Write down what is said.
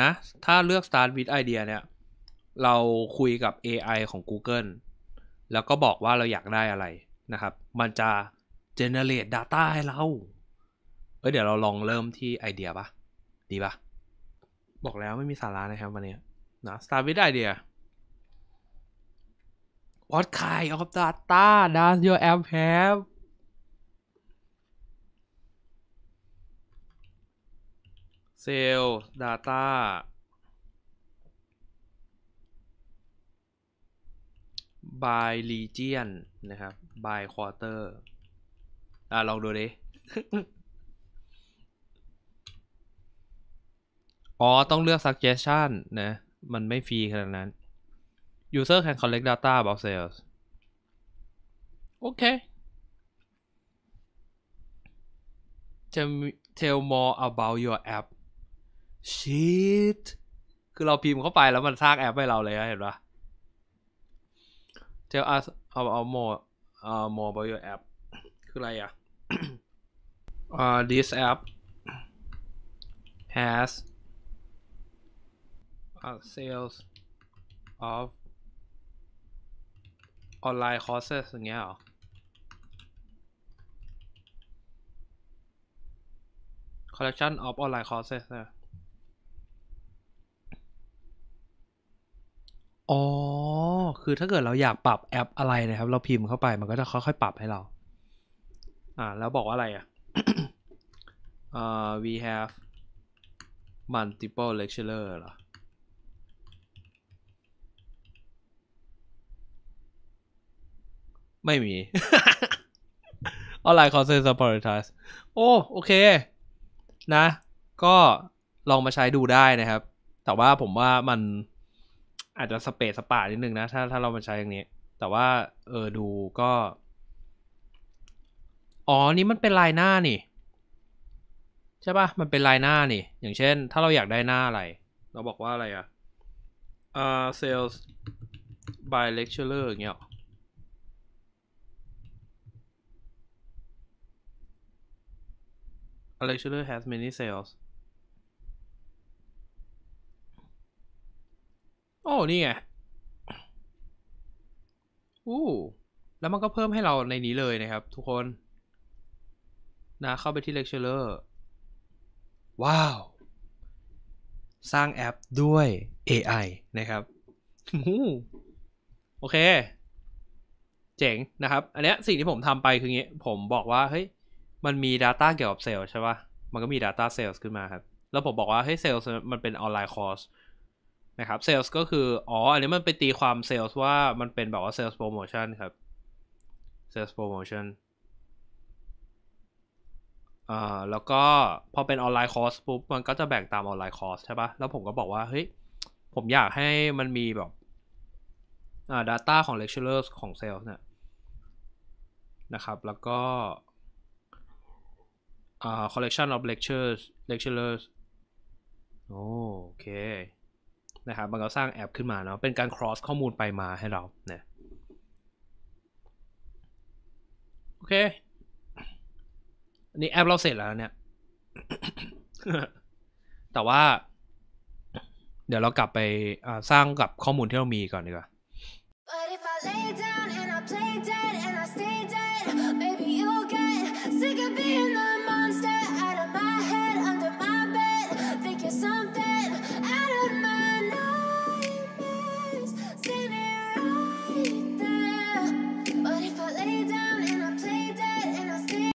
นะ ถ้าเลือก start with idea เนี่ย เราคุยกับ AI ของ Google แล้วก็บอกว่าเราอยากได้อะไรนะครับ มันจะ generate data ให้เรา เอ้ยเดี๋ยวเราลองเริ่มที่ไอเดียปะดีปะบอกแล้วไม่มีสาระนะครับวันนี้ นะ start with idea What kind of data does your app have เซลล์ต้าบายลีเจียนนะครับบายควอเตอร์อ่าลองดูดิ อ๋อ ต้องเลือก suggestion นะ มันไม่ฟรีขนาดนั้น user can collect data about sales โอเค tell more about your app ชิตคือเราพิมพ์เข้าไปแล้วมันสร้างแอปให้เราเลยเห็นปะเจ้าอาเอาเอาโมเอาโมบายโอแอปคืออะไรอ่ะ uh, this app has sales of online courses อย่างเงี้ยหรอคอลเลกชันออฟออนไลน์คอร์สเนี่ยอ๋อ คือถ้าเกิดเราอยากปรับแอปอะไรนะครับ เราพิมพ์เข้าไป มันก็จะค่อยๆปรับให้เรา อ่า แล้วบอกว่าอะไรอ่ะ uh, we have multiple lecturer เหรอ ไม่มีออนไลน์คอนเซ็ปต์ prioritize โอ้ โอเค นะ ก็ลองมาใช้ดูได้นะครับ แต่ว่าผมว่ามันอาจจะสเปซสปานิดนึงนะถ้าถ้าเรามาใช้อย่างนี้ แต่ว่า เออดูก็ อ๋อ นี่มันเป็นลายหน้านี่ ใช่ปะมันเป็นลายหน้านี่ อย่างเช่น ถ้าเราอยากได้หน้าอะไร เราบอกว่าอะไรอะอ่า sales by lecturer อย่างเงี้ยเล lecturer has many sales โอ้นี่ไงอู้แล้วมันก็เพิ่มให้เราในนี้เลยนะครับ ทุกคน นะ เข้าไปที่ Lecturer ว้าว สร้างแอปด้วย AI นะครับ โอเค เจ๋งนะครับ อันนี้สิ่งที่ผมทำไปคืองี้ ผมบอกว่า เฮ้ย มันมี Data เกี่ยวกับเซลล์ใช่ปะมันก็มี Data Sales ขึ้นมาครับ แล้วผมบอกว่า เฮ้ย เซลล์มันเป็นออนไลน์คอร์สนะครับเซลส์ก็คืออ๋ออันนี้มันไปตีความเซลส์ว่ามันเป็นแบบว่าเซลส์โปรโมชั่นครับเซลส์โปรโมชั่นอ่า แล้วก็พอเป็นออนไลน์คอร์สปุ๊บมันก็จะแบ่งตามออนไลน์คอร์สใช่ปะแล้วผมก็บอกว่า เฮ้ย ผมอยากให้มันมีแบบ อ่า Data ของ Lecturers ของเซลส์เนี่ย นะครับ แล้วก็ อ่า collection of lectures lecturers โอเคนะครับมันก็สร้างแอปขึ้นมาเนาะ เป็นการ cross ข้อมูลไปมาให้เราเนี่ยโอเค อันนี้แอปเราเสร็จแล้วเนี่ย แต่ว่า เดี๋ยวเรากลับไปสร้างกับข้อมูลที่เรามีก่อนดีกว่า